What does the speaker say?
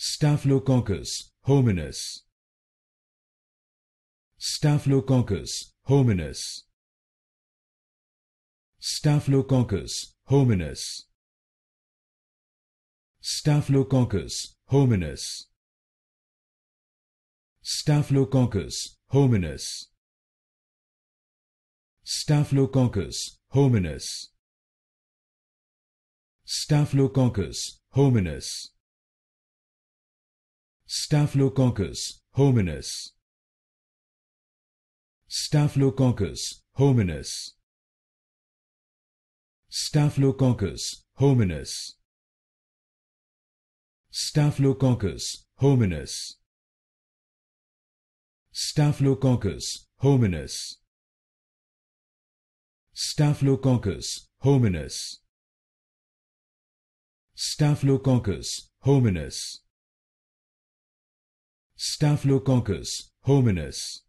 Staphylococcus hominis Staphylococcus hominis Staphylococcus hominis Staphylococcus hominis Staphylococcus hominis Staphylococcus hominis Staphylococcus hominis Staphylococcus hominis Staphylococcus hominis Staphylococcus hominis Staphylococcus hominis Staphylococcus hominis Staphylococcus hominis Staphylococcus hominis Staphylococcus hominis